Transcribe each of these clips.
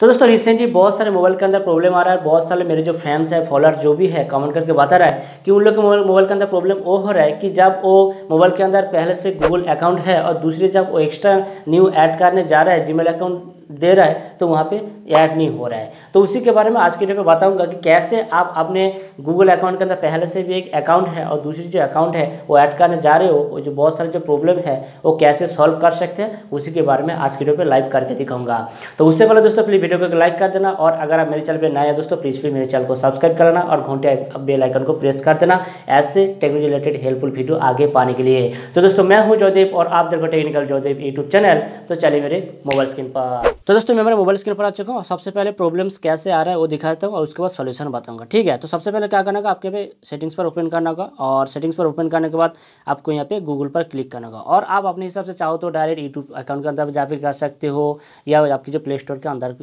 तो दोस्तों रिसेंटली बहुत सारे मोबाइल के अंदर प्रॉब्लम आ रहा है बहुत सारे मेरे जो फ्रेंड्स हैं फॉलोअर जो भी है कमेंट करके बता रहा है कि उन लोग के मोबाइल मोबाइल के अंदर प्रॉब्लम वो हो रहा है कि जब वो मोबाइल के अंदर पहले से गूगल अकाउंट है और दूसरी जब वो एक्स्ट्रा न्यू ऐड करने जा रहा है जीमेल अकाउंट दे रहा है तो वहाँ पे ऐड नहीं हो रहा है तो उसी के बारे में आज की डेट में बताऊंगा कि कैसे आप अपने गूगल अकाउंट के अंदर पहले से भी एक अकाउंट है और दूसरी जो अकाउंट है वो ऐड करने जा रहे हो वो जो बहुत सारे जो प्रॉब्लम है वो कैसे सॉल्व कर सकते हैं उसी के बारे में आज की डेट पर लाइव करके दिखाऊंगा तो उससे पहले दोस्तों प्लीज़ वीडियो को लाइक कर देना और अगर आप मेरे चैनल पर नए हैं दोस्तों प्लीज़ प्लीज़ मेरे चैनल को सब्सक्राइब कर लेना और घंटे बेल आइकन को प्रेस कर देना ऐसे टेक्नोलॉजी रिलेटेड हेल्पफुल वीडियो आगे पाने के लिए तो दोस्तों मैं हूँ जयदेव और आप देखो टेक्निकल जयदेव यूट्यूब चैनल तो चलिए मेरे मोबाइल स्क्रीन पर तो दोस्तों मैं मेरे मोबाइल स्क्रीन पर आ चुका हूँ सबसे पहले प्रॉब्लम्स कैसे आ रहा है वो दिखाता हूँ और उसके बाद सॉल्यूशन बताऊँगा ठीक है तो सबसे पहले क्या करना होगा आपके पे सेटिंग्स पर ओपन करना होगा और सेटिंग्स पर ओपन करने के बाद आपको यहाँ पे गूगल पर क्लिक करना होगा और आप अपने हिसाब से चाहो तो डायरेक्ट यूट्यूब अकाउंट के अंदर जा भी कर सकते हो या आपकी जो प्ले स्टोर के अंदर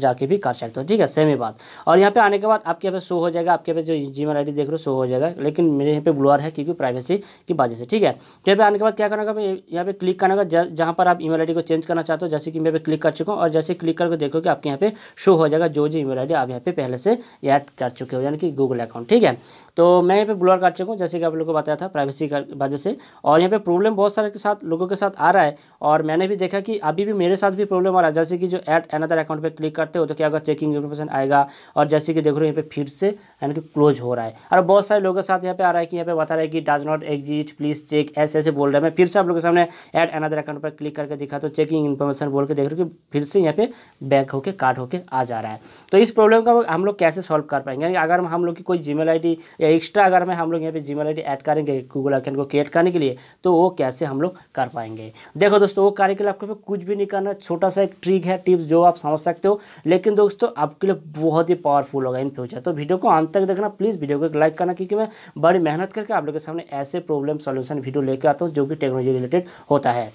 जाके भी कर सकते हो ठीक है सेम ही बात और यहाँ पे आने के बाद आपके यहाँ पे शो हो जाएगा आपके पे जो जी मेल देख रहे हो शो हो जाएगा लेकिन मेरे यहाँ पे ब्लूआर है क्योंकि प्राइवेसी की वजह से ठीक है तो यहाँ पे आने के बाद क्या करना होगा यहाँ पे क्लिक करना होगा जहाँ पर आप ई मेल को चेंज करना चाहते हो जैसे कि मैं पे क्लिक कर चुका हूँ और जैसे क्लिक करके देखो कि आपके यहाँ पे शो हो जाएगा जो जो ई मेल आप यहाँ पे पहले से ऐड कर चुके हो यानी कि गूगल अकाउंट ठीक है तो मैं यहाँ पे ब्लूआर कर चुका हूँ जैसे कि आप लोगों को बताया था प्राइवेसी की वजह से और यहाँ पे प्रॉब्लम बहुत सारे के साथ लोगों के साथ आ रहा है और मैंने भी देखा कि अभी भी मेरे साथ भी प्रॉब्लम आ रहा है जैसे कि जो एड अनदर अकाउंट पर क्लिक करते हो तो क्या होगा चेकिंग इन्फॉर्मेशन आएगा और जैसे कि देख रहे हो यहाँ पे फिर से यानी कि क्लोज हो रहा है और बहुत सारे लोगों के साथ यहाँ पे आ रहा है कि यहाँ पे बता रहा है कि does not exist please check ऐसे ऐसे बोल रहे हैं मैं फिर से आप लोगों के सामने एड अनदर अकाउंट पर क्लिक करके दिखा तो चेकिंग इन्फॉर्मेशन बोल के देख रहे हो कि फिर से यहाँ पे बैक होकर कार्ड होकर आ जा रहा है तो इस प्रॉब्लम का हम लोग कैसे सॉल्व कर पाएंगे यानी अगर हम लोग की कोई जीमेल आई या एक्स्ट्रा अगर हम लोग यहाँ पे जीमेल आई ऐड करेंगे गूगल अकाउंट को क्रिएट करने के लिए तो वो कैसे हम लोग कर पाएंगे देखो दोस्तों वो कार्य के लिए आपको कुछ भी नहीं करना छोटा सा एक ट्रिक है टिप्स जो आप समझ सकते हो लेकिन दोस्तों आपके लिए बहुत ही पावरफुल होगा इन फ्यूचर तो वीडियो को अंत तक देखना प्लीज़ वीडियो को एक लाइक करना क्योंकि मैं बड़ी मेहनत करके आप लोग के सामने ऐसे प्रॉब्लम सॉल्यूशन वीडियो लेकर आता हूँ जो कि टेक्नोलॉजी रिलेटेड होता है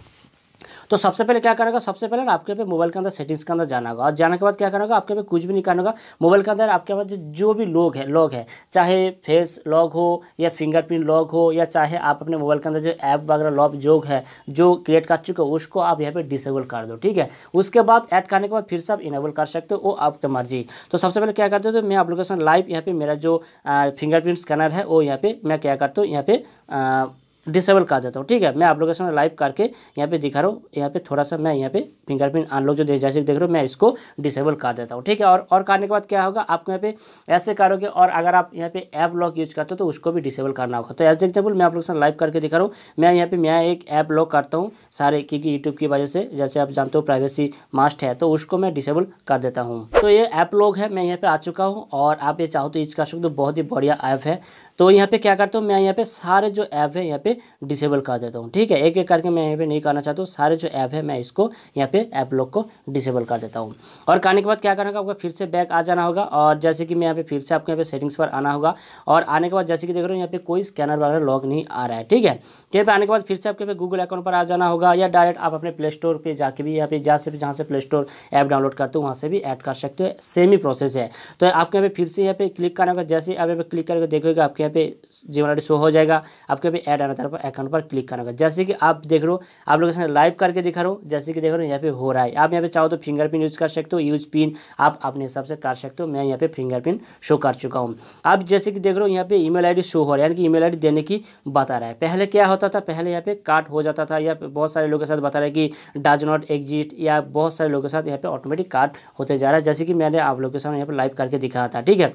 तो सबसे पहले क्या करेगा सबसे पहले ना आपके पे मोबाइल के अंदर सेटिंग्स के अंदर जाना होगा और जाने के बाद क्या करना होगा आपके पे कुछ भी नहीं करना होगा मोबाइल के अंदर आपके पास जो भी लॉग है लॉग है चाहे फेस लॉग हो या फिंगरप्रिंट लॉग हो या चाहे आप अपने मोबाइल के अंदर जो ऐप वगैरह लॉग जो है जो क्रिएट कर चुके हो उसको आप यहाँ पर डिसेबल कर दो ठीक है उसके बाद ऐड करने के बाद फिर से आप इनेबल कर सकते हो वो आपकी मर्जी तो सबसे पहले क्या करते हो तो मैं आप के साथ लाइव यहाँ पर मेरा जो फिंगरप्रिंट स्कैनर है वो यहाँ पर मैं क्या करता हूँ यहाँ पर डिसेबल कर देता हूँ ठीक है मैं आप लोगों के सामने लाइव करके यहाँ पे दिखा रहा हूँ यहाँ पे थोड़ा सा मैं यहाँ पे फिंगरप्रिंट अनलॉक जो जैसे देख रहा हूँ मैं इसको डिसेबल कर देता हूँ ठीक है और और करने के बाद क्या होगा आपको यहाँ पे ऐसे करोगे और अगर आप यहाँ पे ऐप लॉक यूज करते हो तो उसको भी डिसेबल करना होगा तो एज एग्जाम्पल मैं आप लोग साथ लाइव करके दिखा रहा हूँ मैं यहाँ पे मैं एक ऐप लॉक करता हूँ सारे क्योंकि यूट्यूब की वजह से जैसे आप जानते हो प्राइवेसी मास्ट है तो उसको मैं डिसेबल कर देता हूँ तो ये ऐप लॉक है मैं यहाँ पे आ चुका हूँ और आप ये चाहो तो यूज कर सकते हो बहुत ही बढ़िया ऐप है तो यहाँ पे क्या करता हूँ मैं यहाँ पे सारे जो ऐप है यहाँ पे डिसेबल कर देता हूँ ठीक है एक एक करके मैं यहाँ पे नहीं करना चाहता हूँ सारे जो ऐप है मैं इसको यहाँ पे ऐप लॉक को डिसेबल कर देता हूँ और करने के बाद क्या करना होगा आपको फिर से बैक आ जाना होगा और जैसे कि मैं यहाँ पे फिर से आपको यहाँ पे सेटिंग्स पर आना होगा और आने के बाद जैसे कि देख रहा हूँ यहाँ पे कोई स्कैनर वगैरह लॉग नहीं आ रहा है ठीक है यहाँ पे आने के बाद फिर से आपके पे गूगल अकाउंट पर आ जाना होगा या डायरेक्ट आप अपने प्ले स्टोर पर जाके भी यहाँ पे जहाँ से जहाँ से प्ले स्टोर ऐप डाउनलोड करते हो वहाँ से भी ऐड कर सकते हो सेम ही प्रोसेस है तो आपके यहाँ पे फिर से यहाँ पे क्लिक करना होगा जैसे आप यहाँ पे क्लिक करके देखोगे आपके यहाँ पे जीवन शो हो जाएगा आपके यहाँ पे ऐड आना था यहाँ पर अकाउंट पर क्लिक करना होगा जैसे कि आप देख रहे हो आप लोग इसमें लाइव करके दिखा रहे हो जैसे कि देख रहे हो यहाँ पे हो रहा है आप यहाँ पे चाहो तो फिंगरप्रिंट यूज़ कर सकते हो यूज पिन आप अपने हिसाब से कर सकते हो मैं यहाँ पे फिंगरप्रिंट शो कर चुका हूँ आप जैसे कि देख रहे हो यहाँ पे ई मेल शो हो रहा है यानी कि ई मेल देने की बता रहा है पहले क्या होता था पहले यहाँ पे काट हो जाता था या बहुत सारे लोगों के साथ बता रहा है कि डज नॉट एग्जिट या बहुत सारे लोगों के साथ यहाँ पे ऑटोमेटिक काट होते जा रहा है जैसे कि मैंने आप लोगों के साथ यहाँ पर लाइव करके दिखाया था ठीक है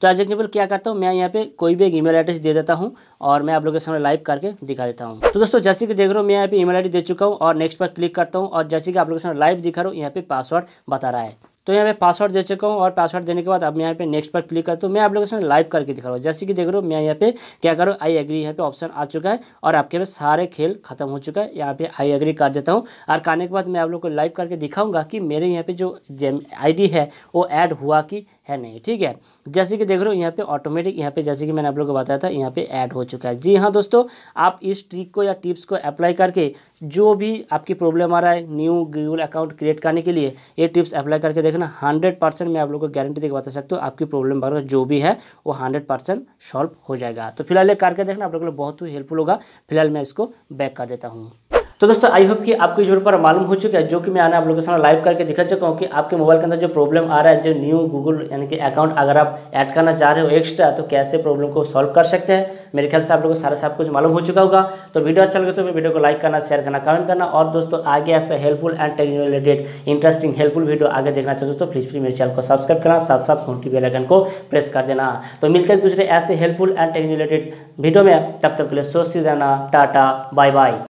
तो एज एग्जाम्पल क्या करता हूँ मैं यहाँ पे कोई भी एक ईमेल एड्रेस दे देता हूँ और मैं आप लोगों के सामने लाइव करके दिखा देता हूँ तो दोस्तों जैसे कि देख रहा हूँ मैं यहाँ पे ईमेल आईडी दे चुका हूँ और नेक्स्ट पर क्लिक करता हूँ और जैसे कि आप लोगों के सामने लाइव दिखा रहा हूँ यहाँ पे पासवर्ड बता रहा है तो यहाँ पे पासवर्ड दे चुका हूँ और पासवर्ड देने के बाद अब मैं यहाँ पे नेक्स्ट पर क्लिक करता हूँ मैं आप लोगों को इसमें लाइव करके दिखा रहा हूँ जैसे कि देख रहा हूँ मैं यहाँ पे क्या करूँ आई एग्री यहाँ पे ऑप्शन आ चुका है और आपके पे सारे खेल खत्म हो चुका है यहाँ पे आई एग्री कर देता हूँ और करने के बाद मैं आप लोग को लाइव करके दिखाऊंगा कि मेरे यहाँ पे जो जेम आई है वो ऐड हुआ कि है नहीं ठीक है जैसे कि देख रहे हो यहाँ पे ऑटोमेटिक यहाँ पे जैसे कि मैंने आप लोग को बताया था यहाँ पे ऐड हो चुका है जी हाँ दोस्तों आप इस ट्रिक को या टिप्स को अप्लाई करके जो भी आपकी प्रॉब्लम आ रहा है न्यू गूगल अकाउंट क्रिएट करने के लिए ये टिप्स अप्लाई करके देखना हंड्रेड परसेंट मैं आप लोग को गारंटी देकर बता सकता हूँ आपकी प्रॉब्लम वगैरह जो भी है वो हंड्रेड परसेंट सॉल्व हो जाएगा तो फिलहाल ये करके देखना आप के को बहुत ही हेल्पफुल होगा फिलहाल मैं इसको बैक कर देता हूँ तो दोस्तों आई होप कि आपको इस वीडियो पर मालूम हो चुका है जो कि मैं आने आप लोगों के साथ लाइव करके दिखा चुका हूँ कि आपके मोबाइल के अंदर जो प्रॉब्लम आ रहा है जो न्यू गूगल यानी कि अकाउंट अगर आप ऐड करना चाह रहे हो एक्स्ट्रा तो कैसे प्रॉब्लम को सॉल्व कर सकते हैं मेरे ख्याल से आप लोगों को सारा सब कुछ मालूम हो चुका होगा तो वीडियो अच्छा लगे तो वीडियो को लाइक करना शेयर करना कमेंट करना और दोस्तों आगे ऐसे helpful and technique related interesting helpful video आगे देखना चाहते हो तो प्लीज प्लीज मेरे चैनल को सब्सक्राइब करना साथ साथ घंटी बेलाइकन को प्रेस कर देना तो मिलते हैं दूसरे ऐसे helpful and technique related video में तब तक के लिए सोच सी टाटा बाय बाय